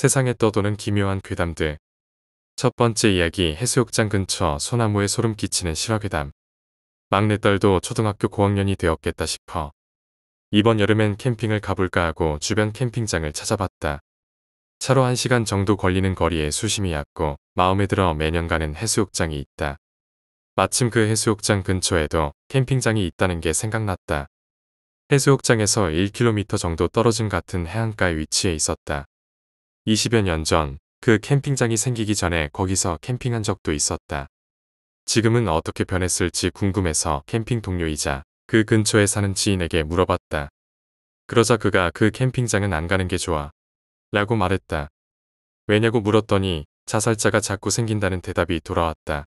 세상에 떠도는 기묘한 괴담들. 첫 번째 이야기 해수욕장 근처 소나무에 소름 끼치는 실화괴담. 막내딸도 초등학교 고학년이 되었겠다 싶어. 이번 여름엔 캠핑을 가볼까 하고 주변 캠핑장을 찾아봤다. 차로 1시간 정도 걸리는 거리에 수심이 얕고 마음에 들어 매년 가는 해수욕장이 있다. 마침 그 해수욕장 근처에도 캠핑장이 있다는 게 생각났다. 해수욕장에서 1km 정도 떨어진 같은 해안가에 위치해 있었다. 20여 년 전 그 캠핑장이 생기기 전에 거기서 캠핑한 적도 있었다. 지금은 어떻게 변했을지 궁금해서 캠핑 동료이자 그 근처에 사는 지인에게 물어봤다. 그러자 그가 그 캠핑장은 안 가는 게 좋아. 라고 말했다. 왜냐고 물었더니 자살자가 자꾸 생긴다는 대답이 돌아왔다.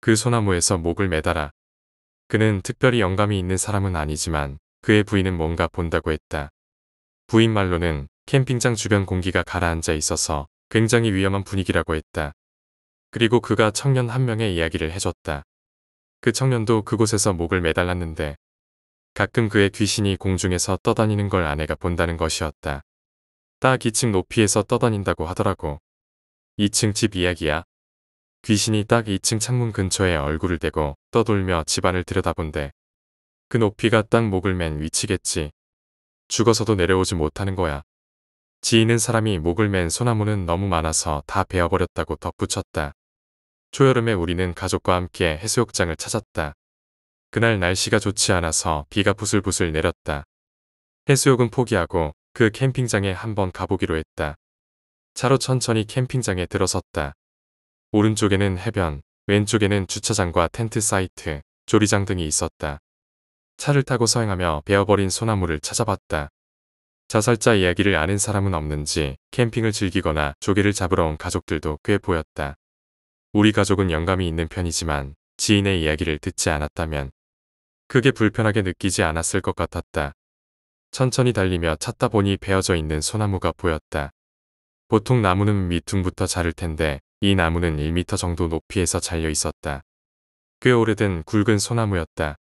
그 소나무에서 목을 매달아. 그는 특별히 영감이 있는 사람은 아니지만 그의 부인은 뭔가 본다고 했다. 부인 말로는 캠핑장 주변 공기가 가라앉아 있어서 굉장히 위험한 분위기라고 했다. 그리고 그가 청년 한 명의 이야기를 해줬다. 그 청년도 그곳에서 목을 매달랐는데 가끔 그의 귀신이 공중에서 떠다니는 걸 아내가 본다는 것이었다. 딱 2층 높이에서 떠다닌다고 하더라고. 2층 집 이야기야. 귀신이 딱 2층 창문 근처에 얼굴을 대고 떠돌며 집안을 들여다본대. 그 높이가 딱 목을 맨 위치겠지. 죽어서도 내려오지 못하는 거야. 지인은 사람이 목을 맨 소나무는 너무 많아서 다 베어버렸다고 덧붙였다. 초여름에 우리는 가족과 함께 해수욕장을 찾았다. 그날 날씨가 좋지 않아서 비가 부슬부슬 내렸다. 해수욕은 포기하고 그 캠핑장에 한번 가보기로 했다. 차로 천천히 캠핑장에 들어섰다. 오른쪽에는 해변, 왼쪽에는 주차장과 텐트 사이트, 조리장 등이 있었다. 차를 타고 서행하며 베어버린 소나무를 찾아봤다. 자살자 이야기를 아는 사람은 없는지 캠핑을 즐기거나 조개를 잡으러 온 가족들도 꽤 보였다. 우리 가족은 영감이 있는 편이지만 지인의 이야기를 듣지 않았다면 그게 불편하게 느끼지 않았을 것 같았다. 천천히 달리며 찾다 보니 베어져 있는 소나무가 보였다. 보통 나무는 밑둥부터 자를 텐데 이 나무는 1미터 정도 높이에서 잘려 있었다. 꽤 오래된 굵은 소나무였다.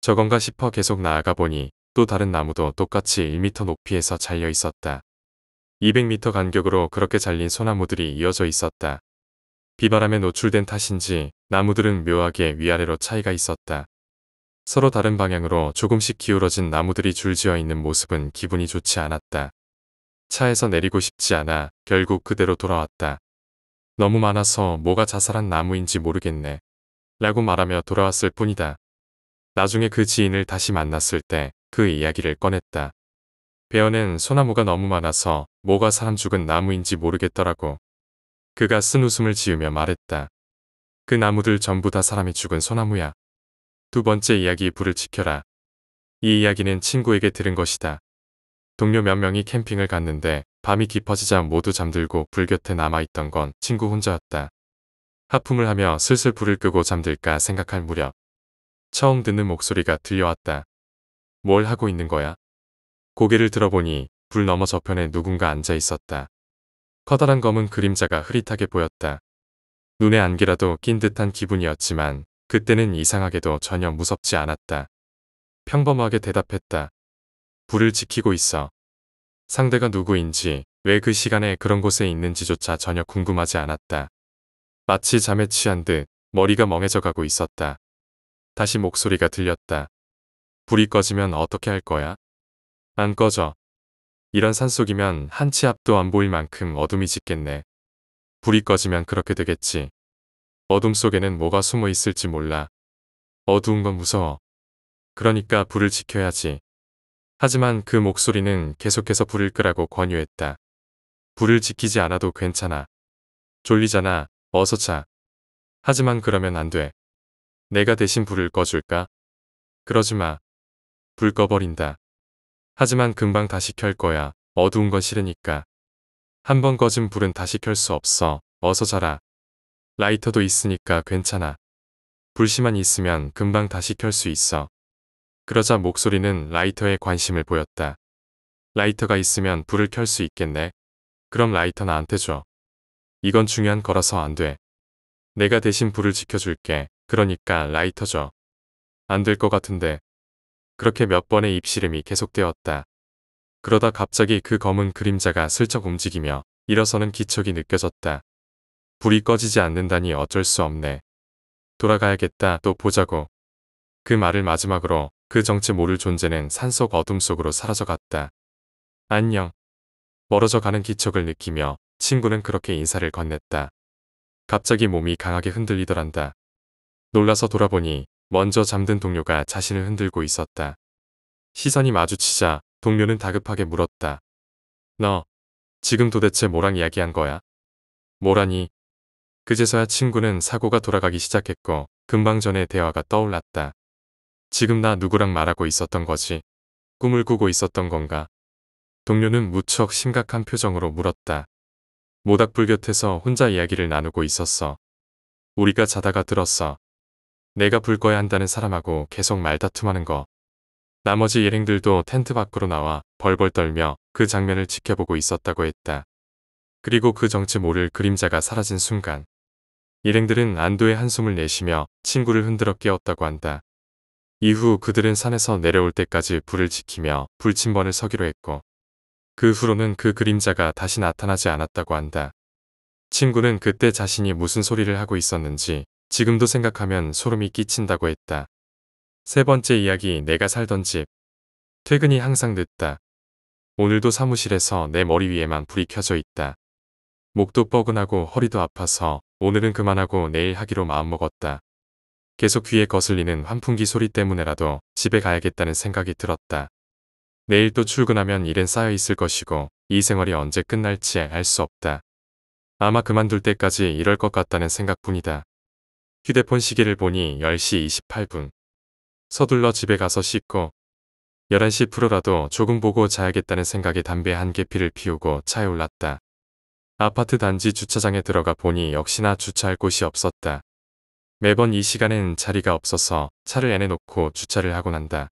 저건가 싶어 계속 나아가 보니 또 다른 나무도 똑같이 1m 높이에서 잘려 있었다. 200m 간격으로 그렇게 잘린 소나무들이 이어져 있었다. 비바람에 노출된 탓인지 나무들은 묘하게 위아래로 차이가 있었다. 서로 다른 방향으로 조금씩 기울어진 나무들이 줄지어 있는 모습은 기분이 좋지 않았다. 차에서 내리고 싶지 않아 결국 그대로 돌아왔다. 너무 많아서 뭐가 자살한 나무인지 모르겠네. 라고 말하며 돌아왔을 뿐이다. 나중에 그 지인을 다시 만났을 때그 이야기를 꺼냈다. 베어는 소나무가 너무 많아서 뭐가 사람 죽은 나무인지 모르겠더라고. 그가 쓴 웃음을 지으며 말했다. 그 나무들 전부 다 사람이 죽은 소나무야. 두 번째 이야기 불을 지켜라. 이 이야기는 친구에게 들은 것이다. 동료 몇 명이 캠핑을 갔는데 밤이 깊어지자 모두 잠들고 불 곁에 남아있던 건 친구 혼자였다. 하품을 하며 슬슬 불을 끄고 잠들까 생각할 무렵 처음 듣는 목소리가 들려왔다. 뭘 하고 있는 거야? 고개를 들어보니 불 너머 저편에 누군가 앉아 있었다. 커다란 검은 그림자가 흐릿하게 보였다. 눈에 안개라도 낀 듯한 기분이었지만 그때는 이상하게도 전혀 무섭지 않았다. 평범하게 대답했다. 불을 지키고 있어. 상대가 누구인지 왜 그 시간에 그런 곳에 있는지조차 전혀 궁금하지 않았다. 마치 잠에 취한 듯 머리가 멍해져 가고 있었다. 다시 목소리가 들렸다. 불이 꺼지면 어떻게 할 거야? 안 꺼져. 이런 산속이면 한 치 앞도 안 보일 만큼 어둠이 짙겠네. 불이 꺼지면 그렇게 되겠지. 어둠 속에는 뭐가 숨어 있을지 몰라. 어두운 건 무서워. 그러니까 불을 지켜야지. 하지만 그 목소리는 계속해서 불을 끄라고 권유했다. 불을 지키지 않아도 괜찮아. 졸리잖아. 어서 자. 하지만 그러면 안 돼. 내가 대신 불을 꺼줄까? 그러지 마. 불 꺼버린다. 하지만 금방 다시 켤 거야. 어두운 건 싫으니까. 한 번 꺼진 불은 다시 켤 수 없어. 어서 자라. 라이터도 있으니까 괜찮아. 불씨만 있으면 금방 다시 켤 수 있어. 그러자 목소리는 라이터에 관심을 보였다. 라이터가 있으면 불을 켤 수 있겠네. 그럼 라이터 나한테 줘. 이건 중요한 거라서 안 돼. 내가 대신 불을 지켜줄게. 그러니까 라이터 줘. 안 될 것 같은데. 그렇게 몇 번의 입씨름이 계속되었다. 그러다 갑자기 그 검은 그림자가 슬쩍 움직이며 일어서는 기척이 느껴졌다. 불이 꺼지지 않는다니 어쩔 수 없네. 돌아가야겠다 또 보자고. 그 말을 마지막으로 그 정체 모를 존재는 산속 어둠 속으로 사라져갔다. 안녕. 멀어져가는 기척을 느끼며 친구는 그렇게 인사를 건넸다. 갑자기 몸이 강하게 흔들리더란다. 놀라서 돌아보니 먼저 잠든 동료가 자신을 흔들고 있었다. 시선이 마주치자 동료는 다급하게 물었다. 너 지금 도대체 뭐랑 이야기한 거야? 뭐라니? 그제서야 친구는 사고가 돌아가기 시작했고 금방 전에 대화가 떠올랐다. 지금 나 누구랑 말하고 있었던 거지? 꿈을 꾸고 있었던 건가? 동료는 무척 심각한 표정으로 물었다. 모닥불 곁에서 혼자 이야기를 나누고 있었어. 우리가 자다가 들었어. 내가 불거야 한다는 사람하고 계속 말다툼하는 거. 나머지 일행들도 텐트 밖으로 나와 벌벌 떨며 그 장면을 지켜보고 있었다고 했다. 그리고 그 정체 모를 그림자가 사라진 순간 일행들은 안도의 한숨을 내쉬며 친구를 흔들어 깨웠다고 한다. 이후 그들은 산에서 내려올 때까지 불을 지키며 불침번을 서기로 했고 그 후로는 그 그림자가 다시 나타나지 않았다고 한다. 친구는 그때 자신이 무슨 소리를 하고 있었는지 지금도 생각하면 소름이 끼친다고 했다. 세 번째 이야기 내가 살던 집. 퇴근이 항상 늦다. 오늘도 사무실에서 내 머리 위에만 불이 켜져 있다. 목도 뻐근하고 허리도 아파서 오늘은 그만하고 내일 하기로 마음먹었다. 계속 귀에 거슬리는 환풍기 소리 때문에라도 집에 가야겠다는 생각이 들었다. 내일 또 출근하면 일은 쌓여있을 것이고 이 생활이 언제 끝날지 알 수 없다. 아마 그만둘 때까지 이럴 것 같다는 생각뿐이다. 휴대폰 시계를 보니 10시 28분. 서둘러 집에 가서 씻고 11시 프로라도 조금 보고 자야겠다는 생각에 담배 한 개피를 피우고 차에 올랐다. 아파트 단지 주차장에 들어가 보니 역시나 주차할 곳이 없었다. 매번 이 시간엔 자리가 없어서 차를 애내놓고 주차를 하곤 한다.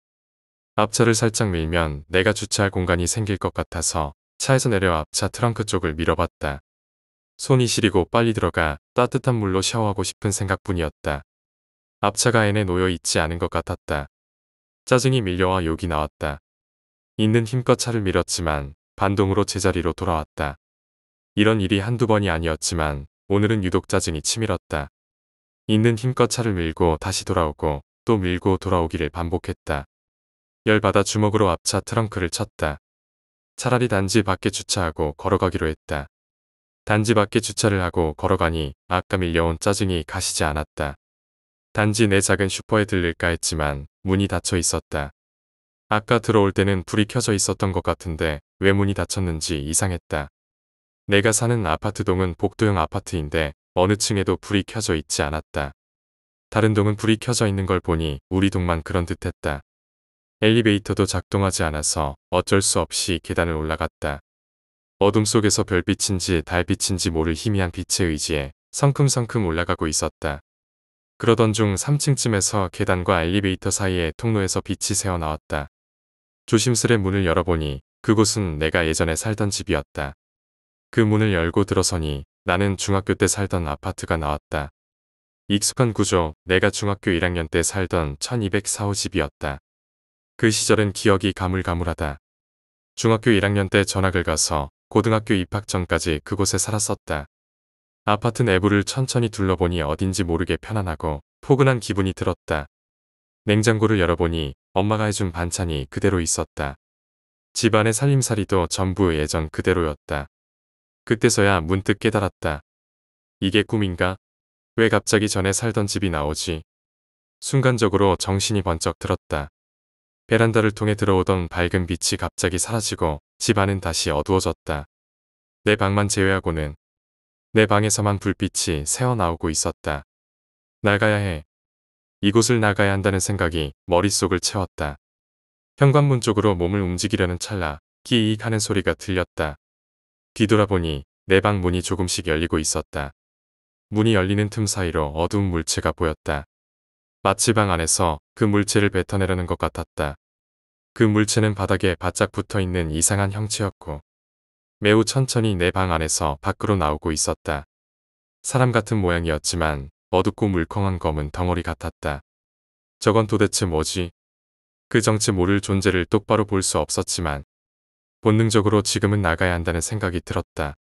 앞차를 살짝 밀면 내가 주차할 공간이 생길 것 같아서 차에서 내려 앞차 트렁크 쪽을 밀어봤다. 손이 시리고 빨리 들어가 따뜻한 물로 샤워하고 싶은 생각뿐이었다. 앞차가엔에 놓여 있지 않은 것 같았다. 짜증이 밀려와 욕이 나왔다. 있는 힘껏 차를 밀었지만 반동으로 제자리로 돌아왔다. 이런 일이 한두 번이 아니었지만 오늘은 유독 짜증이 치밀었다. 있는 힘껏 차를 밀고 다시 돌아오고 또 밀고 돌아오기를 반복했다. 열받아 주먹으로 앞차 트렁크를 쳤다. 차라리 단지 밖에 주차하고 걸어가기로 했다. 단지 밖에 주차를 하고 걸어가니 아까 밀려온 짜증이 가시지 않았다. 단지 내 작은 슈퍼에 들릴까 했지만 문이 닫혀 있었다. 아까 들어올 때는 불이 켜져 있었던 것 같은데 왜 문이 닫혔는지 이상했다. 내가 사는 아파트 동은 복도형 아파트인데 어느 층에도 불이 켜져 있지 않았다. 다른 동은 불이 켜져 있는 걸 보니 우리 동만 그런 듯했다. 엘리베이터도 작동하지 않아서 어쩔 수 없이 계단을 올라갔다. 어둠 속에서 별빛인지 달빛인지 모를 희미한 빛에 의지해 성큼성큼 올라가고 있었다. 그러던 중 3층쯤에서 계단과 엘리베이터 사이의 통로에서 빛이 새어나왔다. 조심스레 문을 열어보니 그곳은 내가 예전에 살던 집이었다. 그 문을 열고 들어서니 나는 중학교 때 살던 아파트가 나왔다. 익숙한 구조, 내가 중학교 1학년 때 살던 1204호 집이었다. 그 시절은 기억이 가물가물하다. 중학교 1학년 때 전학을 가서 고등학교 입학 전까지 그곳에 살았었다. 아파트 내부를 천천히 둘러보니 어딘지 모르게 편안하고 포근한 기분이 들었다. 냉장고를 열어보니 엄마가 해준 반찬이 그대로 있었다. 집안의 살림살이도 전부 예전 그대로였다. 그때서야 문득 깨달았다. 이게 꿈인가? 왜 갑자기 전에 살던 집이 나오지? 순간적으로 정신이 번쩍 들었다. 베란다를 통해 들어오던 밝은 빛이 갑자기 사라지고 집안은 다시 어두워졌다. 내 방만 제외하고는 내 방에서만 불빛이 새어나오고 있었다. 나가야 해. 이곳을 나가야 한다는 생각이 머릿속을 채웠다. 현관문 쪽으로 몸을 움직이려는 찰나 끼익 하는 소리가 들렸다. 뒤돌아보니 내 방 문이 조금씩 열리고 있었다. 문이 열리는 틈 사이로 어두운 물체가 보였다. 마치 방 안에서 그 물체를 뱉어내려는 것 같았다. 그 물체는 바닥에 바짝 붙어 있는 이상한 형체였고 매우 천천히 내 방 안에서 밖으로 나오고 있었다. 사람 같은 모양이었지만 어둡고 물컹한 검은 덩어리 같았다. 저건 도대체 뭐지? 그 정체 모를 존재를 똑바로 볼 수 없었지만 본능적으로 지금은 나가야 한다는 생각이 들었다.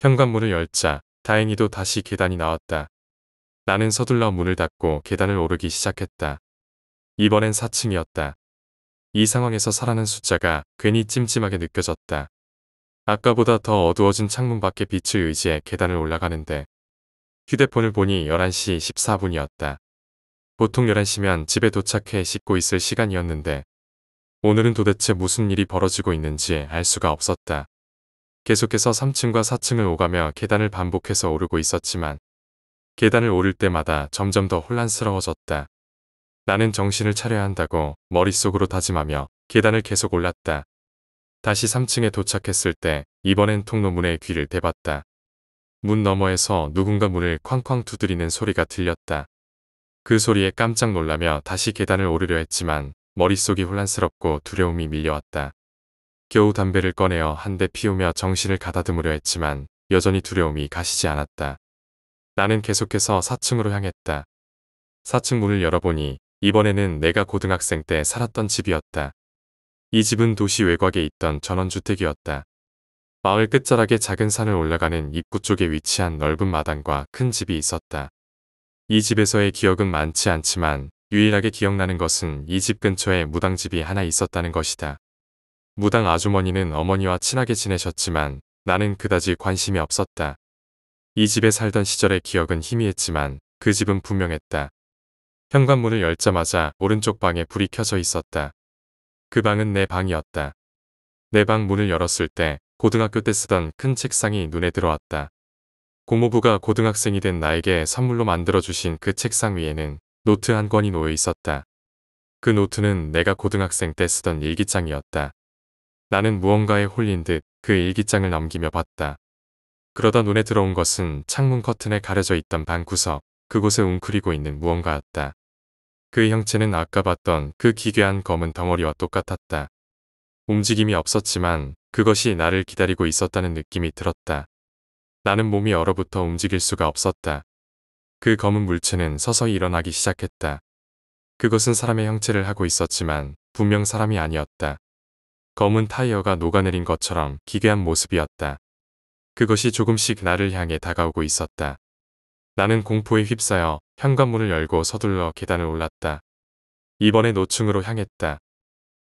현관문을 열자 다행히도 다시 계단이 나왔다. 나는 서둘러 문을 닫고 계단을 오르기 시작했다. 이번엔 4층이었다. 이 상황에서 사라는 숫자가 괜히 찜찜하게 느껴졌다. 아까보다 더 어두워진 창문 밖에 빛을 의지해 계단을 올라가는데 휴대폰을 보니 11시 14분이었다. 보통 11시면 집에 도착해 씻고 있을 시간이었는데 오늘은 도대체 무슨 일이 벌어지고 있는지 알 수가 없었다. 계속해서 3층과 4층을 오가며 계단을 반복해서 오르고 있었지만 계단을 오를 때마다 점점 더 혼란스러워졌다. 나는 정신을 차려야 한다고 머릿속으로 다짐하며 계단을 계속 올랐다. 다시 3층에 도착했을 때 이번엔 통로 문에 귀를 대봤다. 문 너머에서 누군가 문을 쾅쾅 두드리는 소리가 들렸다. 그 소리에 깜짝 놀라며 다시 계단을 오르려 했지만 머릿속이 혼란스럽고 두려움이 밀려왔다. 겨우 담배를 꺼내어 한 대 피우며 정신을 가다듬으려 했지만 여전히 두려움이 가시지 않았다. 나는 계속해서 4층으로 향했다. 4층 문을 열어보니 이번에는 내가 고등학생 때 살았던 집이었다. 이 집은 도시 외곽에 있던 전원주택이었다. 마을 끝자락에 작은 산을 올라가는 입구 쪽에 위치한 넓은 마당과 큰 집이 있었다. 이 집에서의 기억은 많지 않지만 유일하게 기억나는 것은 이 집 근처에 무당집이 하나 있었다는 것이다. 무당 아주머니는 어머니와 친하게 지내셨지만 나는 그다지 관심이 없었다. 이 집에 살던 시절의 기억은 희미했지만 그 집은 분명했다. 현관문을 열자마자 오른쪽 방에 불이 켜져 있었다. 그 방은 내 방이었다. 내 방 문을 열었을 때 고등학교 때 쓰던 큰 책상이 눈에 들어왔다. 고모부가 고등학생이 된 나에게 선물로 만들어주신 그 책상 위에는 노트 한 권이 놓여 있었다. 그 노트는 내가 고등학생 때 쓰던 일기장이었다. 나는 무언가에 홀린 듯 그 일기장을 넘기며 봤다. 그러다 눈에 들어온 것은 창문 커튼에 가려져 있던 방 구석, 그곳에 웅크리고 있는 무언가였다. 그 형체는 아까 봤던 그 기괴한 검은 덩어리와 똑같았다. 움직임이 없었지만 그것이 나를 기다리고 있었다는 느낌이 들었다. 나는 몸이 얼어붙어 움직일 수가 없었다. 그 검은 물체는 서서히 일어나기 시작했다. 그것은 사람의 형체를 하고 있었지만 분명 사람이 아니었다. 검은 타이어가 녹아내린 것처럼 기괴한 모습이었다. 그것이 조금씩 나를 향해 다가오고 있었다. 나는 공포에 휩싸여 현관문을 열고 서둘러 계단을 올랐다. 이번에 노층으로 향했다.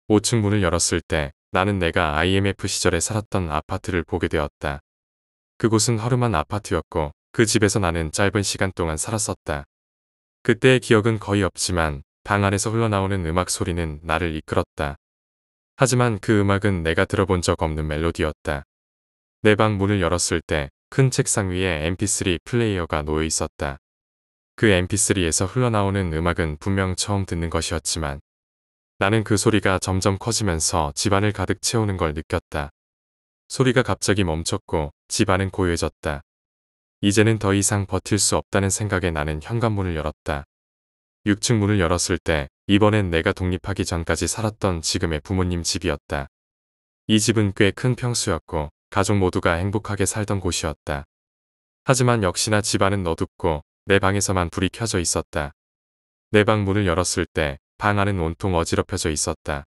5층 문을 열었을 때 나는 내가 IMF 시절에 살았던 아파트를 보게 되었다. 그곳은 허름한 아파트였고 그 집에서 나는 짧은 시간 동안 살았었다. 그때의 기억은 거의 없지만 방 안에서 흘러나오는 음악 소리는 나를 이끌었다. 하지만 그 음악은 내가 들어본 적 없는 멜로디였다. 내 방 문을 열었을 때큰 책상 위에 mp3 플레이어가 놓여 있었다. 그 mp3에서 흘러나오는 음악은 분명 처음 듣는 것이었지만 나는 그 소리가 점점 커지면서 집안을 가득 채우는 걸 느꼈다. 소리가 갑자기 멈췄고 집안은 고요해졌다. 이제는 더 이상 버틸 수 없다는 생각에 나는 현관문을 열었다. 6층 문을 열었을 때 이번엔 내가 독립하기 전까지 살았던 지금의 부모님 집이었다. 이 집은 꽤 큰 평수였고 가족 모두가 행복하게 살던 곳이었다. 하지만 역시나 집안은 어둡고 내 방에서만 불이 켜져 있었다. 내 방 문을 열었을 때 방 안은 온통 어지럽혀져 있었다.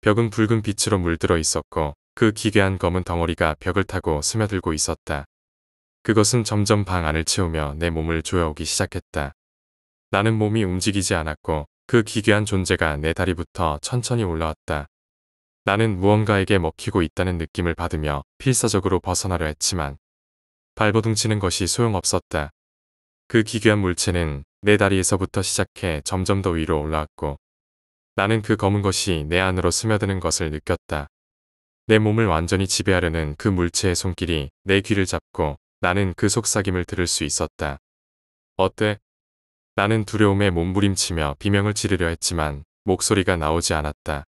벽은 붉은 빛으로 물들어 있었고 그 기괴한 검은 덩어리가 벽을 타고 스며들고 있었다. 그것은 점점 방 안을 채우며 내 몸을 조여오기 시작했다. 나는 몸이 움직이지 않았고 그 기괴한 존재가 내 다리부터 천천히 올라왔다. 나는 무언가에게 먹히고 있다는 느낌을 받으며 필사적으로 벗어나려 했지만 발버둥치는 것이 소용없었다. 그 기괴한 물체는 내 다리에서부터 시작해 점점 더 위로 올라왔고 나는 그 검은 것이 내 안으로 스며드는 것을 느꼈다. 내 몸을 완전히 지배하려는 그 물체의 손길이 내 귀를 잡고 나는 그 속삭임을 들을 수 있었다. 어때? 나는 두려움에 몸부림치며 비명을 지르려 했지만 목소리가 나오지 않았다.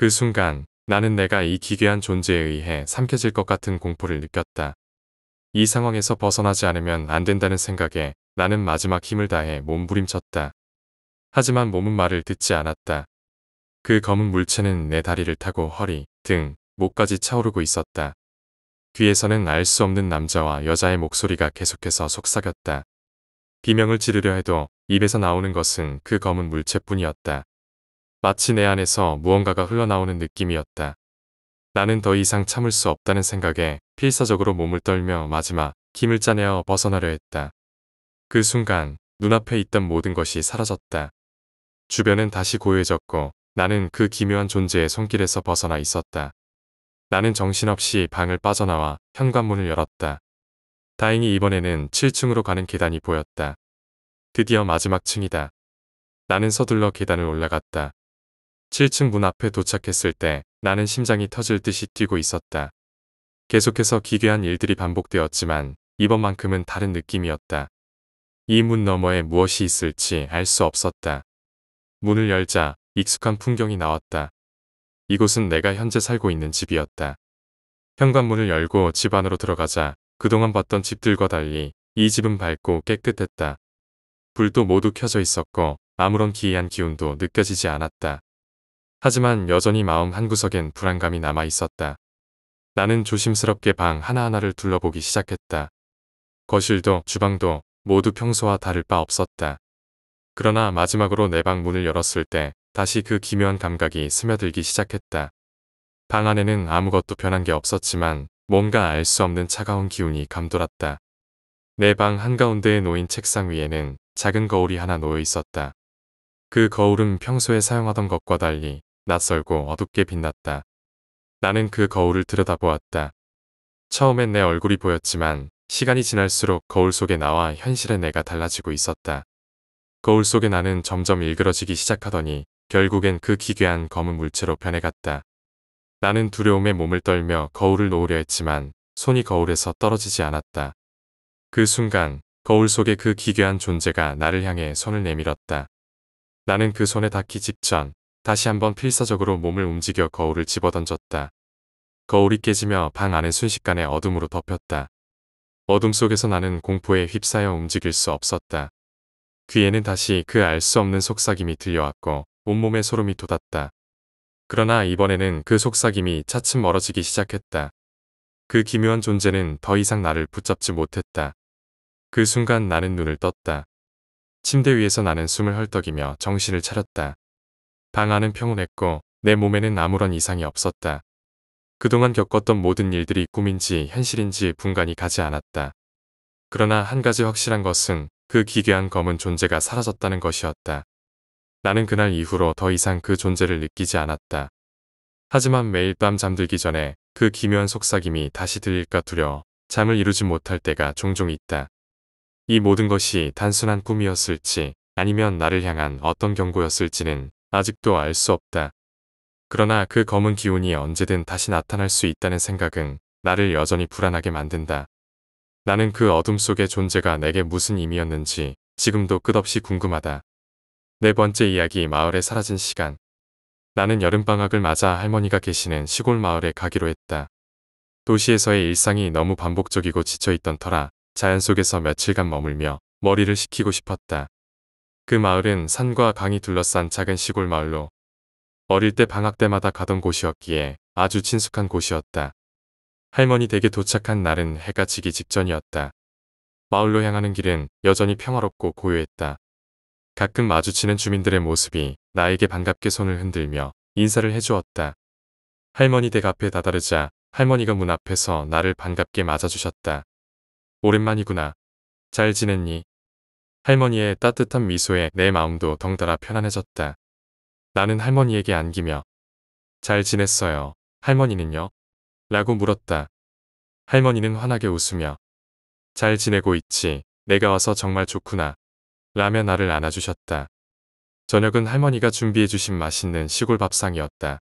그 순간 나는 내가 이 기괴한 존재에 의해 삼켜질 것 같은 공포를 느꼈다. 이 상황에서 벗어나지 않으면 안 된다는 생각에 나는 마지막 힘을 다해 몸부림쳤다. 하지만 몸은 말을 듣지 않았다. 그 검은 물체는 내 다리를 타고 허리, 등, 목까지 차오르고 있었다. 귀에서는알 수 없는 남자와 여자의 목소리가 계속해서 속삭였다. 비명을 지르려 해도 입에서 나오는 것은 그 검은 물체뿐이었다. 마치 내 안에서 무언가가 흘러나오는 느낌이었다. 나는 더 이상 참을 수 없다는 생각에 필사적으로 몸을 떨며 마지막 힘을 짜내어 벗어나려 했다. 그 순간 눈앞에 있던 모든 것이 사라졌다. 주변은 다시 고요해졌고 나는 그 기묘한 존재의 손길에서 벗어나 있었다. 나는 정신없이 방을 빠져나와 현관문을 열었다. 다행히 이번에는 7층으로 가는 계단이 보였다. 드디어 마지막 층이다. 나는 서둘러 계단을 올라갔다. 7층 문 앞에 도착했을 때 나는 심장이 터질 듯이 뛰고 있었다. 계속해서 기괴한 일들이 반복되었지만 이번만큼은 다른 느낌이었다. 이 문 너머에 무엇이 있을지 알 수 없었다. 문을 열자 익숙한 풍경이 나왔다. 이곳은 내가 현재 살고 있는 집이었다. 현관문을 열고 집 안으로 들어가자 그동안 봤던 집들과 달리 이 집은 밝고 깨끗했다. 불도 모두 켜져 있었고 아무런 기이한 기운도 느껴지지 않았다. 하지만 여전히 마음 한구석엔 불안감이 남아 있었다. 나는 조심스럽게 방 하나하나를 둘러보기 시작했다. 거실도 주방도 모두 평소와 다를 바 없었다. 그러나 마지막으로 내 방 문을 열었을 때 다시 그 기묘한 감각이 스며들기 시작했다. 방 안에는 아무것도 변한 게 없었지만 뭔가 알 수 없는 차가운 기운이 감돌았다. 내 방 한가운데에 놓인 책상 위에는 작은 거울이 하나 놓여 있었다. 그 거울은 평소에 사용하던 것과 달리 낯설고 어둡게 빛났다. 나는 그 거울을 들여다보았다. 처음엔 내 얼굴이 보였지만 시간이 지날수록 거울 속에 나와 현실의 내가 달라지고 있었다. 거울 속의 나는 점점 일그러지기 시작하더니 결국엔 그 기괴한 검은 물체로 변해갔다. 나는 두려움에 몸을 떨며 거울을 놓으려 했지만 손이 거울에서 떨어지지 않았다. 그 순간 거울 속의 그 기괴한 존재가 나를 향해 손을 내밀었다. 나는 그 손에 닿기 직전 다시 한번 필사적으로 몸을 움직여 거울을 집어던졌다. 거울이 깨지며 방 안은 순식간에 어둠으로 덮였다. 어둠 속에서 나는 공포에 휩싸여 움직일 수 없었다. 귀에는 다시 그 알 수 없는 속삭임이 들려왔고 온몸에 소름이 돋았다. 그러나 이번에는 그 속삭임이 차츰 멀어지기 시작했다. 그 기묘한 존재는 더 이상 나를 붙잡지 못했다. 그 순간 나는 눈을 떴다. 침대 위에서 나는 숨을 헐떡이며 정신을 차렸다. 방 안은 평온했고 내 몸에는 아무런 이상이 없었다. 그동안 겪었던 모든 일들이 꿈인지 현실인지 분간이 가지 않았다. 그러나 한 가지 확실한 것은 그 기괴한 검은 존재가 사라졌다는 것이었다. 나는 그날 이후로 더 이상 그 존재를 느끼지 않았다. 하지만 매일 밤 잠들기 전에 그 기묘한 속삭임이 다시 들릴까 두려워 잠을 이루지 못할 때가 종종 있다. 이 모든 것이 단순한 꿈이었을지 아니면 나를 향한 어떤 경고였을지는 아직도 알 수 없다. 그러나 그 검은 기운이 언제든 다시 나타날 수 있다는 생각은 나를 여전히 불안하게 만든다. 나는 그 어둠 속의 존재가 내게 무슨 의미였는지 지금도 끝없이 궁금하다. 네 번째 이야기 마을에 사라진 시간. 나는 여름방학을 맞아 할머니가 계시는 시골 마을에 가기로 했다. 도시에서의 일상이 너무 반복적이고 지쳐있던 터라 자연 속에서 며칠간 머물며 머리를 식히고 싶었다. 그 마을은 산과 강이 둘러싼 작은 시골 마을로 어릴 때 방학 때마다 가던 곳이었기에 아주 친숙한 곳이었다. 할머니 댁에 도착한 날은 해가 지기 직전이었다. 마을로 향하는 길은 여전히 평화롭고 고요했다. 가끔 마주치는 주민들의 모습이 나에게 반갑게 손을 흔들며 인사를 해주었다. 할머니 댁 앞에 다다르자 할머니가 문 앞에서 나를 반갑게 맞아주셨다. 오랜만이구나. 잘 지냈니? 할머니의 따뜻한 미소에 내 마음도 덩달아 편안해졌다. 나는 할머니에게 안기며 잘 지냈어요. 할머니는요? 라고 물었다. 할머니는 환하게 웃으며 잘 지내고 있지. 내가 와서 정말 좋구나. 라며 나를 안아주셨다. 저녁은 할머니가 준비해주신 맛있는 시골 밥상이었다.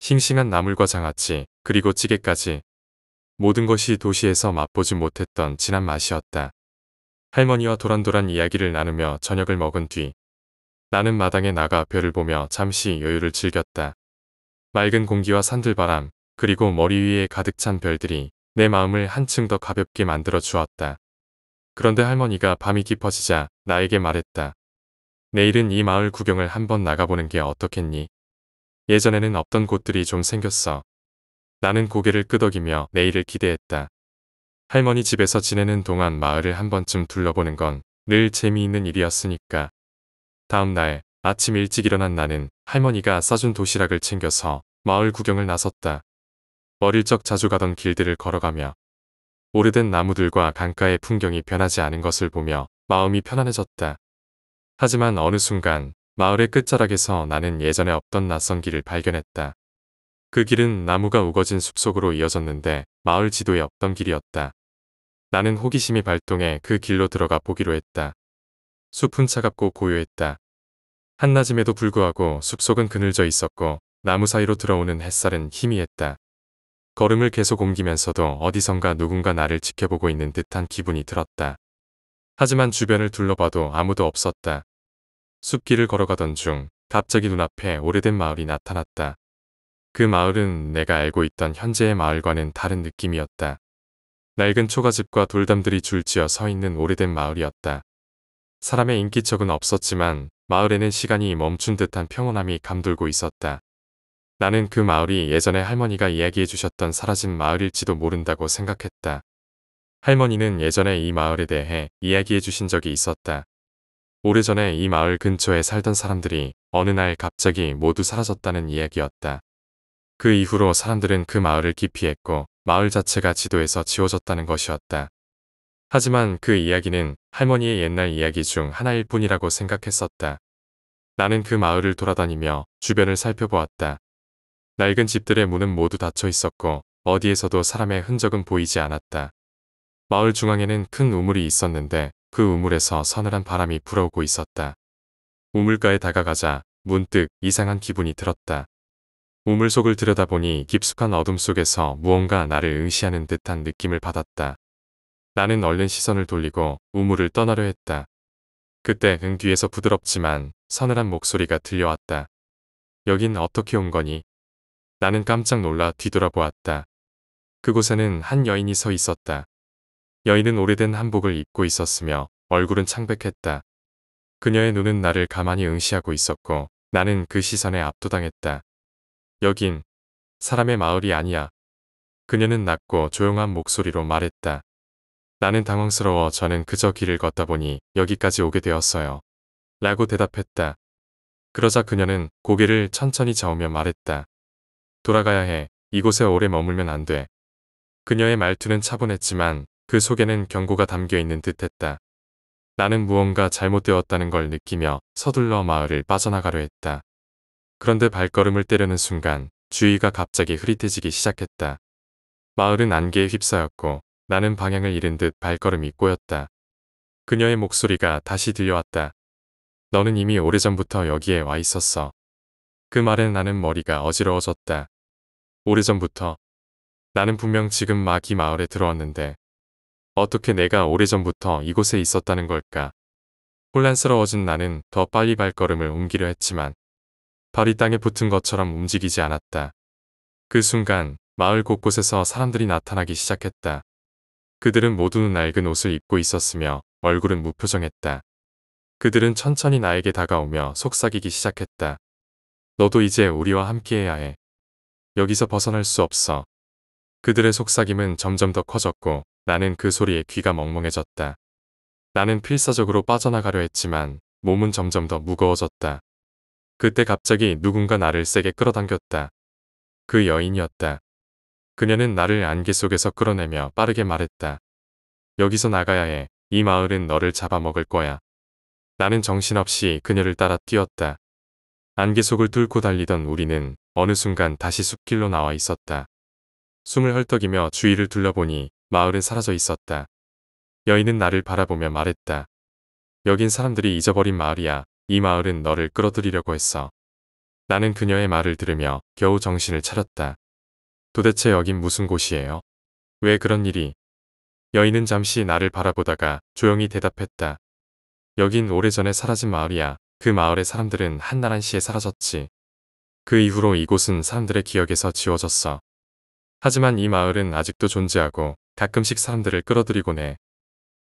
싱싱한 나물과 장아찌, 그리고 찌개까지 모든 것이 도시에서 맛보지 못했던 진한 맛이었다. 할머니와 도란도란 이야기를 나누며 저녁을 먹은 뒤 나는 마당에 나가 별을 보며 잠시 여유를 즐겼다. 맑은 공기와 산들바람 그리고 머리 위에 가득 찬 별들이 내 마음을 한층 더 가볍게 만들어 주었다. 그런데 할머니가 밤이 깊어지자 나에게 말했다. 내일은 이 마을 구경을 한번 나가보는 게 어떻겠니? 예전에는 없던 곳들이 좀 생겼어. 나는 고개를 끄덕이며 내일을 기대했다. 할머니 집에서 지내는 동안 마을을 한 번쯤 둘러보는 건 늘 재미있는 일이었으니까. 다음 날 아침 일찍 일어난 나는 할머니가 싸준 도시락을 챙겨서 마을 구경을 나섰다. 어릴 적 자주 가던 길들을 걸어가며 오래된 나무들과 강가의 풍경이 변하지 않은 것을 보며 마음이 편안해졌다. 하지만 어느 순간 마을의 끝자락에서 나는 예전에 없던 낯선 길을 발견했다. 그 길은 나무가 우거진 숲속으로 이어졌는데 마을 지도에 없던 길이었다. 나는 호기심이 발동해 그 길로 들어가 보기로 했다. 숲은 차갑고 고요했다. 한낮임에도 불구하고 숲속은 그늘져 있었고 나무 사이로 들어오는 햇살은 희미했다. 걸음을 계속 옮기면서도 어디선가 누군가 나를 지켜보고 있는 듯한 기분이 들었다. 하지만 주변을 둘러봐도 아무도 없었다. 숲길을 걸어가던 중 갑자기 눈앞에 오래된 마을이 나타났다. 그 마을은 내가 알고 있던 현재의 마을과는 다른 느낌이었다. 낡은 초가집과 돌담들이 줄지어 서 있는 오래된 마을이었다. 사람의 인기척은 없었지만 마을에는 시간이 멈춘 듯한 평온함이 감돌고 있었다. 나는 그 마을이 예전에 할머니가 이야기해 주셨던 사라진 마을일지도 모른다고 생각했다. 할머니는 예전에 이 마을에 대해 이야기해 주신 적이 있었다. 오래전에 이 마을 근처에 살던 사람들이 어느 날 갑자기 모두 사라졌다는 이야기였다. 그 이후로 사람들은 그 마을을 기피했고 마을 자체가 지도에서 지워졌다는 것이었다. 하지만 그 이야기는 할머니의 옛날 이야기 중 하나일 뿐이라고 생각했었다. 나는 그 마을을 돌아다니며 주변을 살펴보았다. 낡은 집들의 문은 모두 닫혀 있었고 어디에서도 사람의 흔적은 보이지 않았다. 마을 중앙에는 큰 우물이 있었는데 그 우물에서 서늘한 바람이 불어오고 있었다. 우물가에 다가가자 문득 이상한 기분이 들었다. 우물 속을 들여다보니 깊숙한 어둠 속에서 무언가 나를 응시하는 듯한 느낌을 받았다. 나는 얼른 시선을 돌리고 우물을 떠나려 했다. 그때 응 뒤에서 부드럽지만 서늘한 목소리가 들려왔다. 여긴 어떻게 온 거니? 나는 깜짝 놀라 뒤돌아보았다. 그곳에는 한 여인이 서 있었다. 여인은 오래된 한복을 입고 있었으며 얼굴은 창백했다. 그녀의 눈은 나를 가만히 응시하고 있었고 나는 그 시선에 압도당했다. 여긴 사람의 마을이 아니야. 그녀는 낮고 조용한 목소리로 말했다. 나는 당황스러워 저는 그저 길을 걷다 보니 여기까지 오게 되었어요. 라고 대답했다. 그러자 그녀는 고개를 천천히 저으며 말했다. 돌아가야 해. 이곳에 오래 머물면 안 돼. 그녀의 말투는 차분했지만 그 속에는 경고가 담겨 있는 듯했다. 나는 무언가 잘못되었다는 걸 느끼며 서둘러 마을을 빠져나가려 했다. 그런데 발걸음을 때려는 순간 주위가 갑자기 흐릿해지기 시작했다. 마을은 안개에 휩싸였고 나는 방향을 잃은 듯 발걸음이 꼬였다. 그녀의 목소리가 다시 들려왔다. 너는 이미 오래전부터 여기에 와 있었어. 그 말에 나는 머리가 어지러워졌다. 오래전부터. 나는 분명 지금 막 이 마을에 들어왔는데 어떻게 내가 오래전부터 이곳에 있었다는 걸까? 혼란스러워진 나는 더 빨리 발걸음을 옮기려 했지만 발이 땅에 붙은 것처럼 움직이지 않았다. 그 순간 마을 곳곳에서 사람들이 나타나기 시작했다. 그들은 모두는 낡은 옷을 입고 있었으며 얼굴은 무표정했다. 그들은 천천히 나에게 다가오며 속삭이기 시작했다. 너도 이제 우리와 함께해야 해. 여기서 벗어날 수 없어. 그들의 속삭임은 점점 더 커졌고 나는 그 소리에 귀가 멍멍해졌다. 나는 필사적으로 빠져나가려 했지만 몸은 점점 더 무거워졌다. 그때 갑자기 누군가 나를 세게 끌어당겼다. 그 여인이었다. 그녀는 나를 안개 속에서 끌어내며 빠르게 말했다. 여기서 나가야 해. 이 마을은 너를 잡아먹을 거야. 나는 정신없이 그녀를 따라 뛰었다. 안개 속을 뚫고 달리던 우리는 어느 순간 다시 숲길로 나와 있었다. 숨을 헐떡이며 주위를 둘러보니 마을은 사라져 있었다. 여인은 나를 바라보며 말했다. 여긴 사람들이 잊어버린 마을이야. 이 마을은 너를 끌어들이려고 했어. 나는 그녀의 말을 들으며 겨우 정신을 차렸다. 도대체 여긴 무슨 곳이에요? 왜 그런 일이? 여인은 잠시 나를 바라보다가 조용히 대답했다. 여긴 오래전에 사라진 마을이야. 그 마을의 사람들은 한나란시에 사라졌지. 그 이후로 이곳은 사람들의 기억에서 지워졌어. 하지만 이 마을은 아직도 존재하고 가끔씩 사람들을 끌어들이곤 해.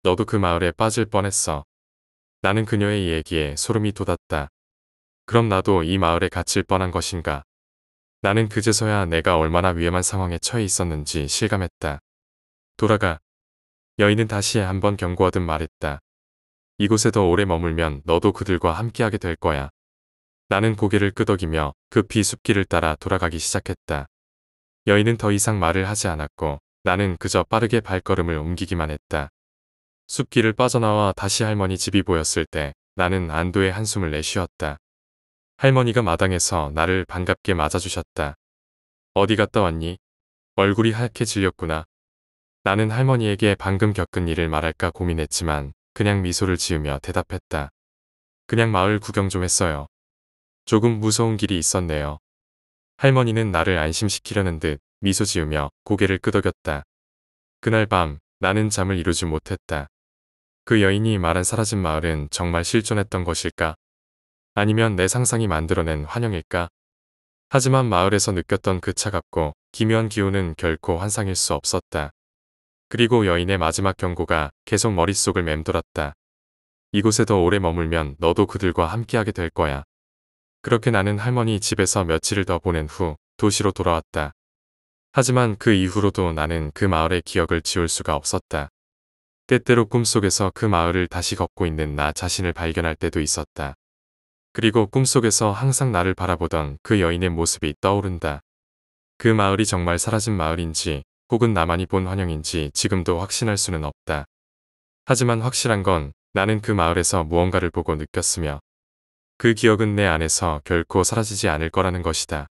너도 그 마을에 빠질 뻔했어. 나는 그녀의 얘기에 소름이 돋았다. 그럼 나도 이 마을에 갇힐 뻔한 것인가. 나는 그제서야 내가 얼마나 위험한 상황에 처해 있었는지 실감했다. 돌아가. 여인은 다시 한 번 경고하듯 말했다. 이곳에 더 오래 머물면 너도 그들과 함께하게 될 거야. 나는 고개를 끄덕이며 급히 그 숲길을 따라 돌아가기 시작했다. 여인은 더 이상 말을 하지 않았고 나는 그저 빠르게 발걸음을 옮기기만 했다. 숲길을 빠져나와 다시 할머니 집이 보였을 때 나는 안도의 한숨을 내쉬었다. 할머니가 마당에서 나를 반갑게 맞아주셨다. 어디 갔다 왔니? 얼굴이 하얗게 질렸구나. 나는 할머니에게 방금 겪은 일을 말할까 고민했지만 그냥 미소를 지으며 대답했다. 그냥 마을 구경 좀 했어요. 조금 무서운 길이 있었네요. 할머니는 나를 안심시키려는 듯 미소 지으며 고개를 끄덕였다. 그날 밤 나는 잠을 이루지 못했다. 그 여인이 말한 사라진 마을은 정말 실존했던 것일까? 아니면 내 상상이 만들어낸 환영일까? 하지만 마을에서 느꼈던 그 차갑고 기묘한 기운은 결코 환상일 수 없었다. 그리고 여인의 마지막 경고가 계속 머릿속을 맴돌았다. 이곳에 더 오래 머물면 너도 그들과 함께하게 될 거야. 그렇게 나는 할머니 집에서 며칠을 더 보낸 후 도시로 돌아왔다. 하지만 그 이후로도 나는 그 마을의 기억을 지울 수가 없었다. 때때로 꿈속에서 그 마을을 다시 걷고 있는 나 자신을 발견할 때도 있었다. 그리고 꿈속에서 항상 나를 바라보던 그 여인의 모습이 떠오른다. 그 마을이 정말 사라진 마을인지 혹은 나만이 본 환영인지 지금도 확신할 수는 없다. 하지만 확실한 건 나는 그 마을에서 무언가를 보고 느꼈으며 그 기억은 내 안에서 결코 사라지지 않을 거라는 것이다.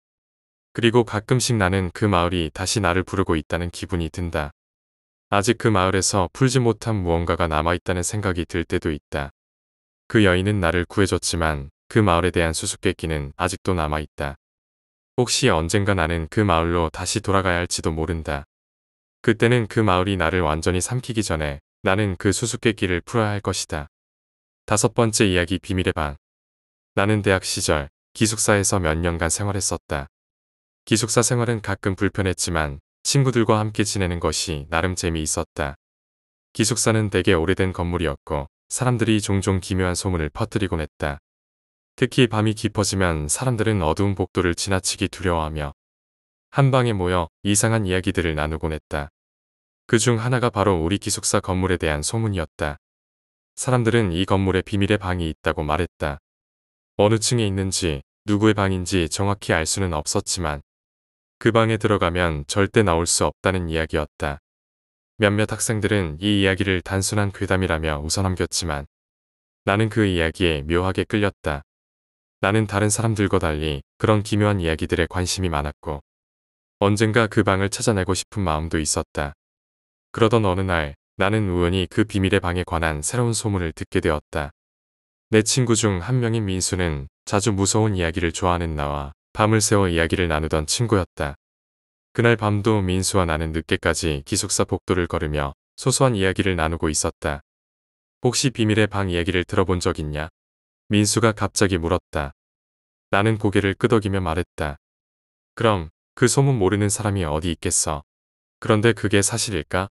그리고 가끔씩 나는 그 마을이 다시 나를 부르고 있다는 기분이 든다. 아직 그 마을에서 풀지 못한 무언가가 남아있다는 생각이 들 때도 있다. 그 여인은 나를 구해줬지만 그 마을에 대한 수수께끼는 아직도 남아있다. 혹시 언젠가 나는 그 마을로 다시 돌아가야 할지도 모른다. 그때는 그 마을이 나를 완전히 삼키기 전에 나는 그 수수께끼를 풀어야 할 것이다. 다섯 번째 이야기 비밀의 방. 나는 대학 시절 기숙사에서 몇 년간 생활했었다. 기숙사 생활은 가끔 불편했지만 친구들과 함께 지내는 것이 나름 재미있었다. 기숙사는 되게 오래된 건물이었고 사람들이 종종 기묘한 소문을 퍼뜨리곤 했다. 특히 밤이 깊어지면 사람들은 어두운 복도를 지나치기 두려워하며 한 방에 모여 이상한 이야기들을 나누곤 했다. 그 중 하나가 바로 우리 기숙사 건물에 대한 소문이었다. 사람들은 이 건물에 비밀의 방이 있다고 말했다. 어느 층에 있는지 누구의 방인지 정확히 알 수는 없었지만 그 방에 들어가면 절대 나올 수 없다는 이야기였다. 몇몇 학생들은 이 이야기를 단순한 괴담이라며 웃어넘겼지만 나는 그 이야기에 묘하게 끌렸다. 나는 다른 사람들과 달리 그런 기묘한 이야기들에 관심이 많았고 언젠가 그 방을 찾아내고 싶은 마음도 있었다. 그러던 어느 날 나는 우연히 그 비밀의 방에 관한 새로운 소문을 듣게 되었다. 내 친구 중 한 명인 민수는 자주 무서운 이야기를 좋아하는 나와 밤을 새워 이야기를 나누던 친구였다. 그날 밤도 민수와 나는 늦게까지 기숙사 복도를 걸으며 소소한 이야기를 나누고 있었다. 혹시 비밀의 방 이야기를 들어본 적 있냐? 민수가 갑자기 물었다. 나는 고개를 끄덕이며 말했다. 그럼 그 소문 모르는 사람이 어디 있겠어. 그런데 그게 사실일까?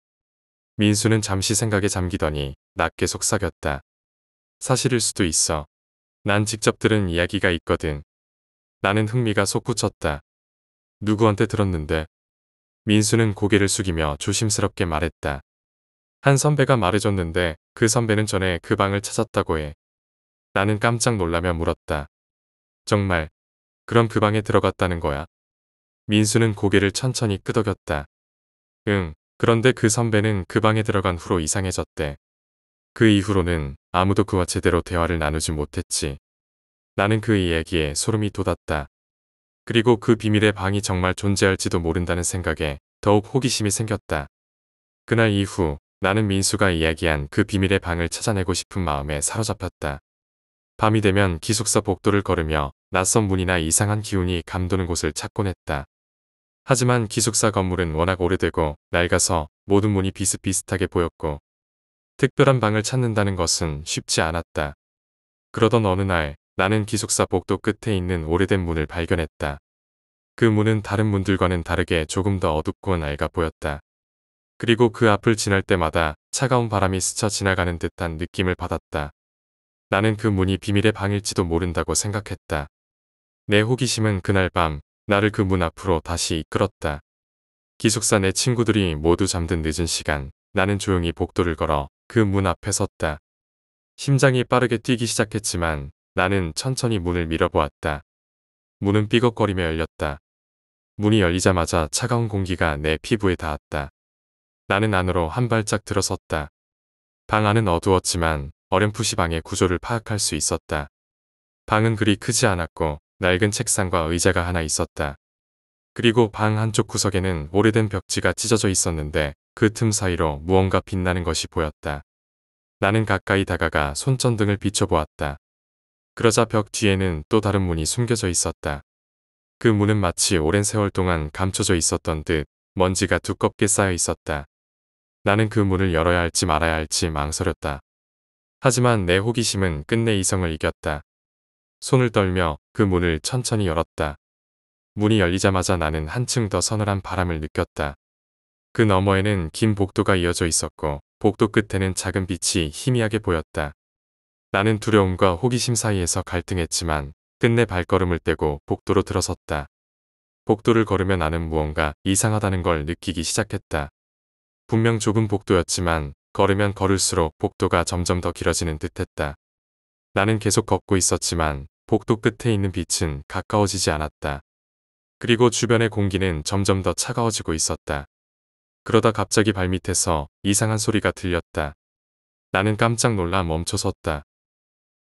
민수는 잠시 생각에 잠기더니 낮게 속삭였다. 사실일 수도 있어. 난 직접 들은 이야기가 있거든. 나는 흥미가 솟구쳤다. 누구한테 들었는데. 민수는 고개를 숙이며 조심스럽게 말했다. 한 선배가 말해줬는데 그 선배는 전에 그 방을 찾았다고 해. 나는 깜짝 놀라며 물었다. 정말 그럼 그 방에 들어갔다는 거야. 민수는 고개를 천천히 끄덕였다. 응, 그런데 그 선배는 그 방에 들어간 후로 이상해졌대. 그 이후로는 아무도 그와 제대로 대화를 나누지 못했지. 나는 그 이야기에 소름이 돋았다. 그리고 그 비밀의 방이 정말 존재할지도 모른다는 생각에 더욱 호기심이 생겼다. 그날 이후 나는 민수가 이야기한 그 비밀의 방을 찾아내고 싶은 마음에 사로잡혔다. 밤이 되면 기숙사 복도를 걸으며 낯선 문이나 이상한 기운이 감도는 곳을 찾곤 했다. 하지만 기숙사 건물은 워낙 오래되고 낡아서 모든 문이 비슷비슷하게 보였고 특별한 방을 찾는다는 것은 쉽지 않았다. 그러던 어느 날 나는 기숙사 복도 끝에 있는 오래된 문을 발견했다. 그 문은 다른 문들과는 다르게 조금 더 어둡고 낡아 보였다. 그리고 그 앞을 지날 때마다 차가운 바람이 스쳐 지나가는 듯한 느낌을 받았다. 나는 그 문이 비밀의 방일지도 모른다고 생각했다. 내 호기심은 그날 밤 나를 그 문 앞으로 다시 이끌었다. 기숙사 내 친구들이 모두 잠든 늦은 시간 나는 조용히 복도를 걸어 그 문 앞에 섰다. 심장이 빠르게 뛰기 시작했지만 나는 천천히 문을 밀어보았다. 문은 삐걱거리며 열렸다. 문이 열리자마자 차가운 공기가 내 피부에 닿았다. 나는 안으로 한 발짝 들어섰다. 방 안은 어두웠지만 어렴풋이 방의 구조를 파악할 수 있었다. 방은 그리 크지 않았고 낡은 책상과 의자가 하나 있었다. 그리고 방 한쪽 구석에는 오래된 벽지가 찢어져 있었는데 그 틈 사이로 무언가 빛나는 것이 보였다. 나는 가까이 다가가 손전등을 비춰보았다. 그러자 벽 뒤에는 또 다른 문이 숨겨져 있었다. 그 문은 마치 오랜 세월 동안 감춰져 있었던 듯 먼지가 두껍게 쌓여 있었다. 나는 그 문을 열어야 할지 말아야 할지 망설였다. 하지만 내 호기심은 끝내 이성을 이겼다. 손을 떨며 그 문을 천천히 열었다. 문이 열리자마자 나는 한층 더 서늘한 바람을 느꼈다. 그 너머에는 긴 복도가 이어져 있었고 복도 끝에는 작은 빛이 희미하게 보였다. 나는 두려움과 호기심 사이에서 갈등했지만 끝내 발걸음을 떼고 복도로 들어섰다. 복도를 걸으며 나는 무언가 이상하다는 걸 느끼기 시작했다. 분명 좁은 복도였지만 걸으면 걸을수록 복도가 점점 더 길어지는 듯했다. 나는 계속 걷고 있었지만 복도 끝에 있는 빛은 가까워지지 않았다. 그리고 주변의 공기는 점점 더 차가워지고 있었다. 그러다 갑자기 발밑에서 이상한 소리가 들렸다. 나는 깜짝 놀라 멈춰섰다.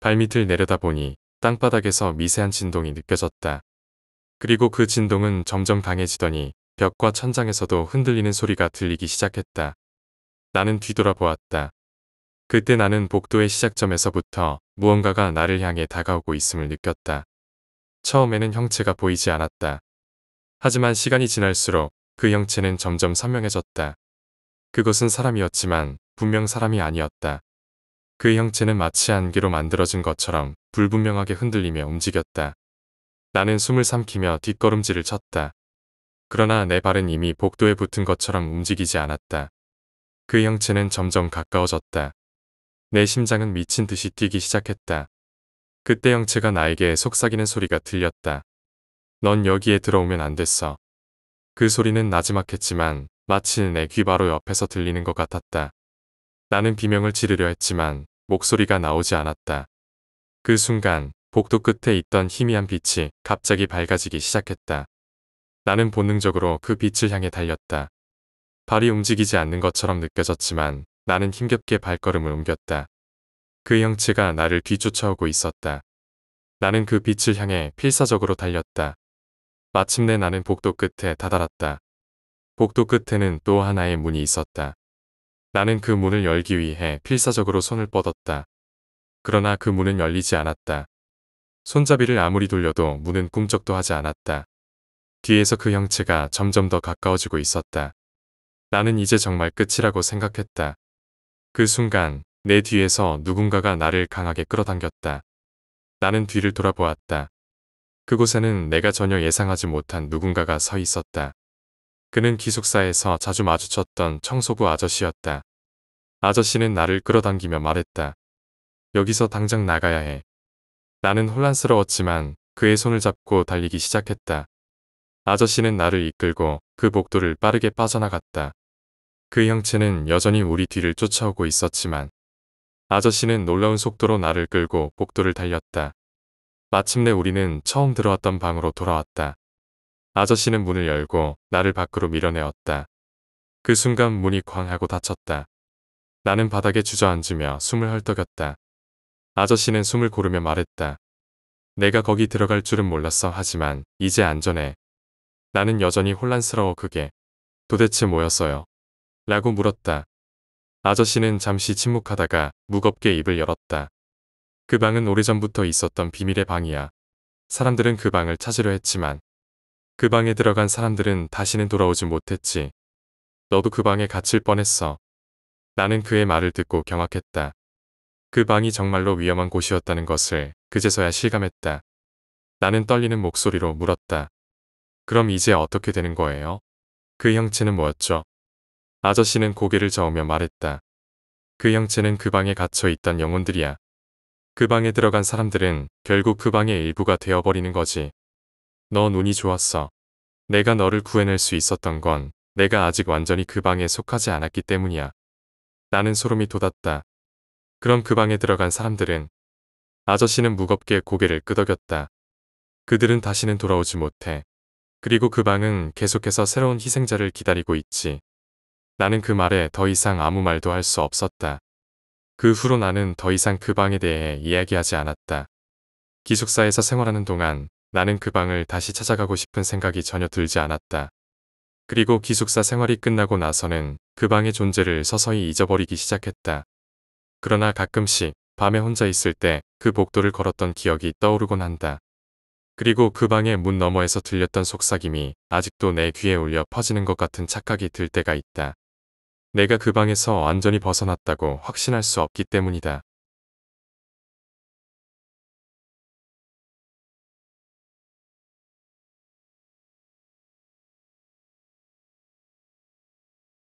발밑을 내려다보니 땅바닥에서 미세한 진동이 느껴졌다. 그리고 그 진동은 점점 강해지더니 벽과 천장에서도 흔들리는 소리가 들리기 시작했다. 나는 뒤돌아보았다. 그때 나는 복도의 시작점에서부터 무언가가 나를 향해 다가오고 있음을 느꼈다. 처음에는 형체가 보이지 않았다. 하지만 시간이 지날수록 그 형체는 점점 선명해졌다. 그것은 사람이었지만 분명 사람이 아니었다. 그 형체는 마치 안개로 만들어진 것처럼 불분명하게 흔들리며 움직였다. 나는 숨을 삼키며 뒷걸음질을 쳤다. 그러나 내 발은 이미 복도에 붙은 것처럼 움직이지 않았다. 그 형체는 점점 가까워졌다. 내 심장은 미친 듯이 뛰기 시작했다. 그때 형체가 나에게 속삭이는 소리가 들렸다. 넌 여기에 들어오면 안 됐어. 그 소리는 나지막했지만 마치 내 귀 바로 옆에서 들리는 것 같았다. 나는 비명을 지르려 했지만 목소리가 나오지 않았다. 그 순간 복도 끝에 있던 희미한 빛이 갑자기 밝아지기 시작했다. 나는 본능적으로 그 빛을 향해 달렸다. 발이 움직이지 않는 것처럼 느껴졌지만 나는 힘겹게 발걸음을 옮겼다. 그 형체가 나를 뒤쫓아오고 있었다. 나는 그 빛을 향해 필사적으로 달렸다. 마침내 나는 복도 끝에 다다랐다. 복도 끝에는 또 하나의 문이 있었다. 나는 그 문을 열기 위해 필사적으로 손을 뻗었다. 그러나 그 문은 열리지 않았다. 손잡이를 아무리 돌려도 문은 꿈쩍도 하지 않았다. 뒤에서 그 형체가 점점 더 가까워지고 있었다. 나는 이제 정말 끝이라고 생각했다. 그 순간 내 뒤에서 누군가가 나를 강하게 끌어당겼다. 나는 뒤를 돌아보았다. 그곳에는 내가 전혀 예상하지 못한 누군가가 서 있었다. 그는 기숙사에서 자주 마주쳤던 청소부 아저씨였다. 아저씨는 나를 끌어당기며 말했다. 여기서 당장 나가야 해. 나는 혼란스러웠지만 그의 손을 잡고 달리기 시작했다. 아저씨는 나를 이끌고 그 복도를 빠르게 빠져나갔다. 그 형체는 여전히 우리 뒤를 쫓아오고 있었지만 아저씨는 놀라운 속도로 나를 끌고 복도를 달렸다. 마침내 우리는 처음 들어왔던 방으로 돌아왔다. 아저씨는 문을 열고 나를 밖으로 밀어내었다. 그 순간 문이 쾅 하고 닫혔다. 나는 바닥에 주저앉으며 숨을 헐떡였다. 아저씨는 숨을 고르며 말했다. 내가 거기 들어갈 줄은 몰랐어 하지만 이제 안전해. 나는 여전히 혼란스러워 그게 도대체 뭐였어요? 라고 물었다. 아저씨는 잠시 침묵하다가 무겁게 입을 열었다. 그 방은 오래전부터 있었던 비밀의 방이야. 사람들은 그 방을 찾으려 했지만 그 방에 들어간 사람들은 다시는 돌아오지 못했지. 너도 그 방에 갇힐 뻔했어. 나는 그의 말을 듣고 경악했다. 그 방이 정말로 위험한 곳이었다는 것을 그제서야 실감했다. 나는 떨리는 목소리로 물었다. 그럼 이제 어떻게 되는 거예요? 그 형체는 뭐였죠? 아저씨는 고개를 저으며 말했다. 그 형체는 그 방에 갇혀 있던 영혼들이야. 그 방에 들어간 사람들은 결국 그 방의 일부가 되어버리는 거지. 너눈이 좋았어. 내가 너를 구해낼 수 있었던 건 내가 아직 완전히 그 방에 속하지 않았기 때문이야. 나는 소름이 돋았다. 그럼 그 방에 들어간 사람들은 아저씨는 무겁게 고개를 끄덕였다. 그들은 다시는 돌아오지 못해. 그리고 그 방은 계속해서 새로운 희생자를 기다리고 있지. 나는 그 말에 더 이상 아무 말도 할 수 없었다. 그 후로 나는 더 이상 그 방에 대해 이야기하지 않았다. 기숙사에서 생활하는 동안 나는 그 방을 다시 찾아가고 싶은 생각이 전혀 들지 않았다. 그리고 기숙사 생활이 끝나고 나서는 그 방의 존재를 서서히 잊어버리기 시작했다. 그러나 가끔씩 밤에 혼자 있을 때 그 복도를 걸었던 기억이 떠오르곤 한다. 그리고 그 방의 문 너머에서 들렸던 속삭임이 아직도 내 귀에 울려 퍼지는 것 같은 착각이 들 때가 있다. 내가 그 방에서 완전히 벗어났다고 확신할 수 없기 때문이다.